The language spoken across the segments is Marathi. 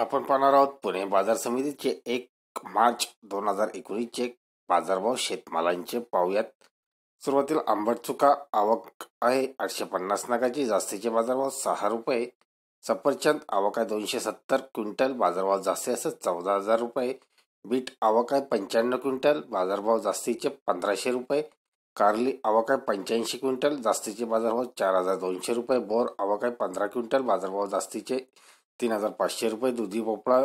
आपण पाहणार आहोत पुणे बाजार समितीचे एक मार्च दोन हजार एकोणीसचे बाजारभाव शेतमालांचे पाहुयात सुरुवातीला आंबट चुका आवक आहे आठशे पन्नास नगाची जास्तीचे बाजारभाव सहा रुपये सफरचंद आवक आहे दोनशे सत्तर क्विंटल बाजारभाव जास्ती असं चौदा हजार रुपये बीट आवक आहे पंच्याण्णव क्विंटल बाजारभाव जास्तीचे पंधराशे रुपये कारली आवक आहे पंच्याऐंशी क्विंटल जास्तीचे बाजारभाव चार हजार दोनशे रुपये बोर आवक आहे पंधरा क्विंटल बाजारभाव जास्तीचे तीन हजार पाचशे रुपये दुधी भोपळा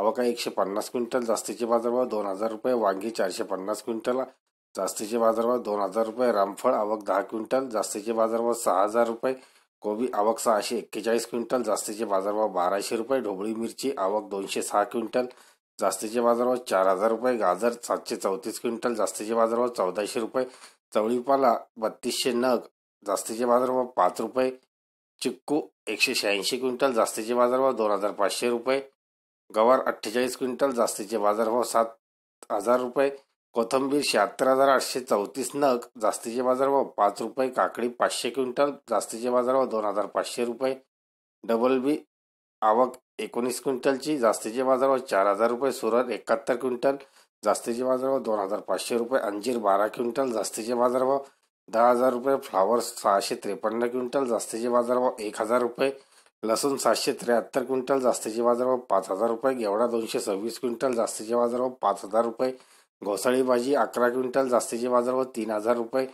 अवका एकशे पन्नास क्विंटल जास्तीचे बाजारभाव दोन हजार रुपये वांगी चारशे पन्नास क्विंटल जास्तीचे बाजारभाव दोन हजार रुपये रामफळ आवक दहा क्विंटल जास्तीचे बाजारभाव सहा हजार रुपये कोबी आवक सहाशे एक्केचाळीस क्विंटल जास्तीचे बाजारभाव बाराशे रुपये ढोबळी मिरची आवक दोनशे सहा क्विंटल जास्तीचे बाजारभाव चार हजार रुपये गाजर सातशे चौतीस क्विंटल जास्तीचे बाजारभाव चौदाशे रुपये चवळीपाला बत्तीसशे नग जास्तीचे बाजारभाव पाच रुपये चिक्कू एकशे शहाऐंशी क्विंटल जास्तीचे बाजारभाव दोन हजार पाचशे रुपये गवार अठ्ठेचाळीस क्विंटल जास्तीचे बाजारभाव सात हजार रुपये कोथंबीर शहात्तर हजार आठशे चौतीस नग जास्तीचे बाजारभाव पाच रुपये काकडी पाचशे क्विंटल जास्तीचे बाजारभाव दोन हजार पाचशे रुपये डबल बी आवक एकोणीस क्विंटलची जास्तीचे बाजारभाव चार हजार रुपये सुरत एकाहत्तर क्विंटल जास्तीचे बाजारभाव दोन हजार पाचशे रुपये अंजीर बारा क्विंटल जास्तीचे बाजारभाव दहा हजार रुपये फ्लावर्स सहाशे त्रेपन्न क्विंटल जास्तीचे बाजारभाव एक हजार रुपये लसूण सातशे त्र्याहत्तर क्विंटल जास्तीचे बाजारभाव पाच हजार रुपये गेवडा दोनशे सव्वीस क्विंटल जास्तीचे बाजारभाव पाच हजार रुपये घोसाळी भाजी अकरा क्विंटल जास्तीचे बाजारभाव तीन हजार रुपये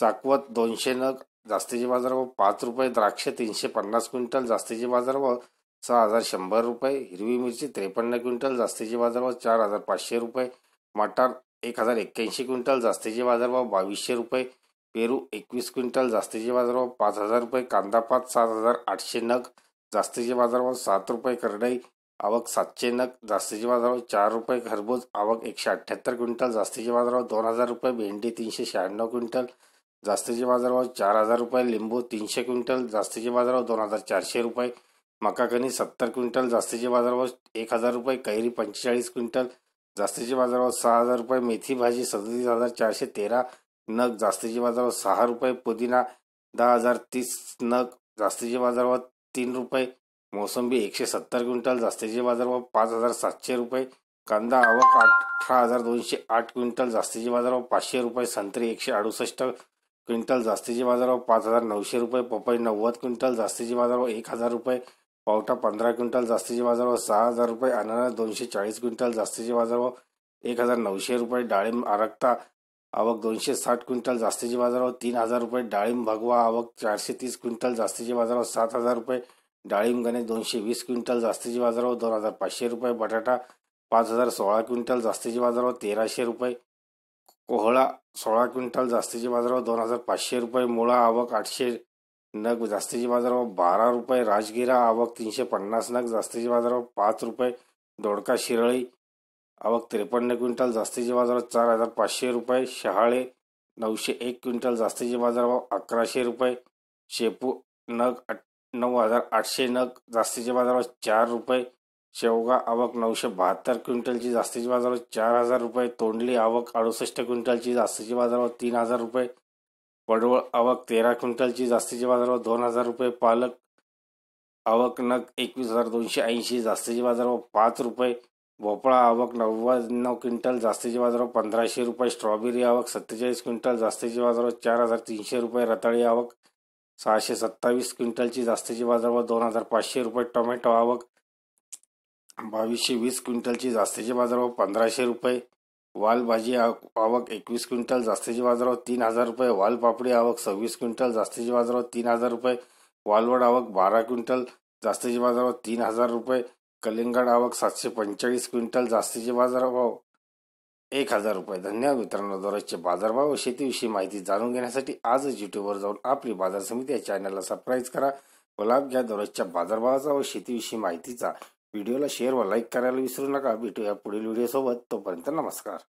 चाकवत दोनशे नग जास्तीचे बाजारभाव पाच रुपये द्राक्षे तीनशे पन्नास क्विंटल जास्तीचे बाजारभाव सहा हजार शंभर रुपये हिरवी मिरची त्रेपन्न क्विंटल जास्तीचे बाजारभाव चार हजार पाचशे रुपये मटार एक हजार एक्क्याऐंशी क्विंटल जास्तीचे बाजारभाव बावीसशे रुपये पेरू एकवीस क्विंटल जास्तीचे बाजारभाव पाच हजार रुपये कांदापात सात हजार आठशे नग जास्तीचे बाजारभाव सात रुपये करडई आवक सातशे नग जास्तीचे बाजारभाव चार रुपये खरबूज आवक एकशे अठ्ठ्याहत्तर क्विंटल जास्तीचे बाजारभाव दोन हजार रुपये भेंडी तीनशे शहाण्णव क्विंटल जास्तीचे बाजारभाव चार हजार रुपये लिंबू तीनशे क्विंटल जास्तीचे बाजारभाव दोन हजार चारशे रुपये मकाकणी सत्तर क्विंटल जास्तीचे बाजारभाव एक हजार रुपये कैरी पंचेचाळीस क्विंटल जास्तीचे बाजारभाव सहा हजार रुपये मेथी भाजी सदतीस हजार चारशे तेरा नग जास्तीच्या बाजारावर सहा रुपये पुदिना दहा हजार तीस नग जास्तीच्या बाजारावर तीन रुपये मोसंबी एकशे सत्तर क्विंटल जास्तीचे बाजारभाव पाच हजार सातशे रुपये कांदा आवक अठरा हजार दोनशे आठ क्विंटल जास्तीचे बाजारावर पाचशे रुपये संत्री एकशे अडुसष्ट क्विंटल जास्तीचे बाजारावर पाच हजार नऊशे रुपये पपई नव्वद क्विंटल जास्तीचे बाजारावर एक हजार रुपये पावटा पंधरा क्विंटल जास्तीचे बाजारावर सहा हजार रुपये अनारस दोनशे चाळीस क्विंटल जास्तीचे बाजारावर एक हजार नऊशे रुपये डाळिंब आरक्ता आवक दोनशे साठ क्विंटल जास्तीचे बाजारावर तीन हजार रुपये डाळिंब भगवा आवक चारशे तीस क्विंटल जास्तीचे बाजारावर सात हजार रुपये डाळिंब गणे दोनशे वीस क्विंटल जास्तीचे बाजारावर दोन हजार पाचशे रुपये बटाटा पाच हजार सोळा क्विंटल जास्तीचे बाजारावर तेराशे रुपये कोहळा सोळा क्विंटल जास्तीचे बाजारावर दोन हजार पाचशे रुपये मुळा आवक आठशे नग जास्तीचे बाजारावर बारा रुपये राजगिरा आवक तीनशे पन्नास नग जास्तीचे बाजारावर पाच रुपये दोडका शिरळी आवक त्रेपन्न क्विंटल जास्तीचे बाजारात चार हजार पाचशे रुपये शहाळे नऊशे एक क्विंटल जास्तीचे बाजारभाव अकराशे रुपये शेपू नग नऊ हजार आठशे नग जास्तीचे बाजारभाव चार रुपये शेवगा आवक नऊशे बहात्तर क्विंटलची जास्तीचे बाजारभाव चार हजार रुपये तोंडली आवक अडुसष्ट क्विंटलची जास्तीचे बाजारभाव तीन हजार रुपये पडवळ आवक तेरा क्विंटलची जास्तीचे बाजारभाव दोन हजार रुपये पालक आवक नग एकवीस हजार दोनशे ऐंशी जास्तीचे बाजारभाव पाच रुपये भोपळा आवक नव्वद क्विंटल जास्तीचे बाजारावर पंधराशे रुपये स्ट्रॉबेरी आवक सत्तेचाळीस क्विंटल जास्तीचे बाजारावर चार हजार तीनशे रुपये रताळी आवक सहाशे सत्तावीस क्विंटलची जास्तीची बाजारावर दोन हजार पाचशे रुपये टोमॅटो आवक बावीसशे वीस क्विंटलची जास्तीचे बाजारावर पंधराशे रुपये वालभाजी आवक एकवीस क्विंटल जास्तीचे बाजारावर तीन हजार रुपये वालपापडी आवक सव्वीस क्विंटल जास्तीचे बाजारावर तीन हजार रुपये वालवड आवक बारा क्विंटल जास्तीचे बाजारावर तीन हजार रुपये कलिंगड आवक सातशे पंचेचाळीस क्विंटल जास्तीचे बाजारभाव एक हजार रुपये धन्यवाद वितरण दररोजचे बाजारभाव व शेतीविषयी माहिती जाणून घेण्यासाठी आजच युट्यूबवर जाऊन आपली बाजार समिती या चॅनलला सबस्क्राईब करा व लाभ घ्या दररोजच्या बाजारभावाचा व शेतीविषयी माहितीचा व्हिडिओला शेअर व लाईक करायला विसरू नका भेटूया पुढील व्हिडिओसोबत तोपर्यंत नमस्कार